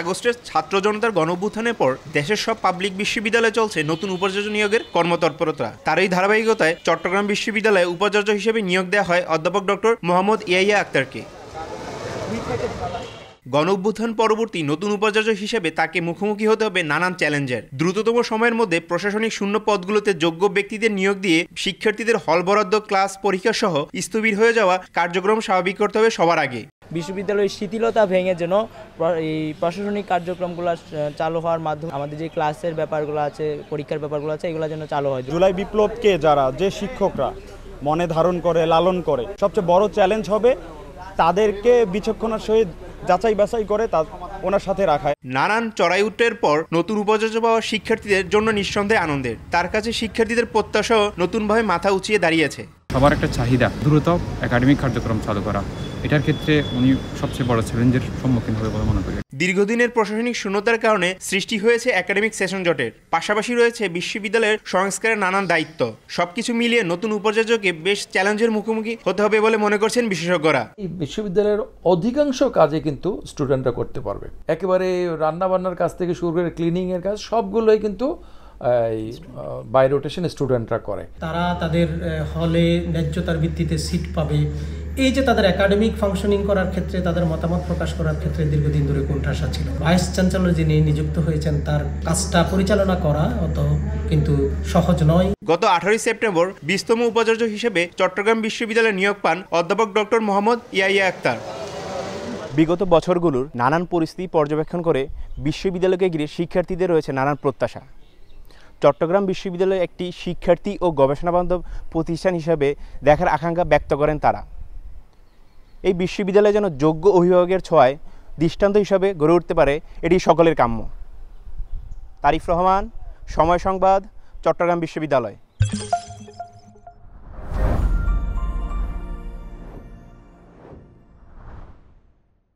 আগস্টের ছাত্র জনতার গণভ্যুত্থানের পর দেশের সব পাবলিক বিশ্ববিদ্যালয়ে চলছে নতুন উপাচার্য নিয়োগের কর্মতৎপরতা তার এই ধারাবাহিকতায় চট্টগ্রাম বিশ্ববিদ্যালয়ে উপাচার্য হিসেবে নিয়োগ দেওয়া হয় অধ্যাপক ডক্টর মোহাম্মদ ইয়াইয়া আক্তারকে গণ পরবর্তী নতুন উপাচার্য হিসেবে তাকে মুখোমুখি হতে হবে নানান চ্যালেঞ্জের দ্রুততম সময়ের মধ্যে প্রশাসনিক শূন্য পদগুলোতে যোগ্য ব্যক্তিদের নিয়োগ দিয়ে শিক্ষার্থীদের হল বরাদ্দ ক্লাস পরীক্ষা সহ স্থবির হয়ে যাওয়া কার্যক্রম স্বাভাবিক করতে হবে সবার আগে বিশ্ববিদ্যালয়ের শিথিলতা ভেঙে যেন এই প্রশাসনিক কার্যক্রমগুলো চালু হওয়ার মাধ্যমে আমাদের যে ক্লাসের ব্যাপারগুলো আছে পরীক্ষার ব্যাপারগুলো আছে এগুলো যেন চালু হয় জুলাই বিপ্লবকে যারা যে শিক্ষকরা মনে ধারণ করে লালন করে সবচেয়ে বড় চ্যালেঞ্জ হবে তাদেরকে বিচক্ষণার সহিত যাচাই বাছাই করে তা ওনার সাথে রাখায় নানান চড়াই উঠের পর নতুন উপাচার্য পাওয়া শিক্ষার্থীদের জন্য নিঃসন্দেহে আনন্দের তার কাছে শিক্ষার্থীদের প্রত্যাশাও নতুনভাবে মাথা উঁচিয়ে দাঁড়িয়েছে সবার একটা চাহিদা দ্রুত একাডেমিক কার্যক্রম চালু করা এটার ক্ষেত্রে উনি সবচেয়ে বড় চ্যালেঞ্জের সম্মুখীন হবে বলে মনে করি দীর্ঘদিনের প্রশাসনিক শূন্যতার কারণে সৃষ্টি হয়েছে একাডেমিক সেশন জটের পাশাপাশি রয়েছে বিশ্ববিদ্যালয়ের সংস্কারের নানান দায়িত্ব সবকিছু মিলিয়ে নতুন উপাচার্যকে বেশ চ্যালেঞ্জের মুখোমুখি হতে হবে বলে মনে করছেন বিশেষজ্ঞরা এই বিশ্ববিদ্যালয়ের অধিকাংশ কাজে কিন্তু স্টুডেন্টরা করতে পারবে একেবারে রান্নাবান্নার কাজ থেকে শুরু করে ক্লিনিং এর কাজ সবগুলোই কিন্তু বাই রোটেশন স্টুডেন্টরা করে তারা তাদের হলে ন্যায্যতার ভিত্তিতে সিট পাবে এই যে তাদের একাডেমিক ফাংশনিং করার ক্ষেত্রে তাদের মতামত প্রকাশ করার ক্ষেত্রে দীর্ঘদিন ধরে কোণঠাসা ছিল ভাইস চ্যান্সেলর যিনি নিযুক্ত হয়েছেন তার কাজটা পরিচালনা করা অত কিন্তু সহজ নয় গত আঠারোই সেপ্টেম্বর বিশতম উপাচার্য হিসেবে চট্টগ্রাম বিশ্ববিদ্যালয়ে নিয়োগ পান অধ্যাপক ডক্টর মোহাম্মদ ইয়াইয়া আক্তার বিগত বছরগুলোর নানান পরিস্থিতি পর্যবেক্ষণ করে বিশ্ববিদ্যালয়কে ঘিরে শিক্ষার্থীদের রয়েছে নানান প্রত্যাশা চট্টগ্রাম বিশ্ববিদ্যালয়ে একটি শিক্ষার্থী ও গবেষণাবান্ধব প্রতিষ্ঠান হিসাবে দেখার আকাঙ্ক্ষা ব্যক্ত করেন তারা এই বিশ্ববিদ্যালয়ে যেন যোগ্য অভিভাবকের ছোঁয়ায় দৃষ্টান্ত হিসাবে গড়ে উঠতে পারে এটি সকলের কাম্য তারিফ রহমান সময় সংবাদ চট্টগ্রাম বিশ্ববিদ্যালয়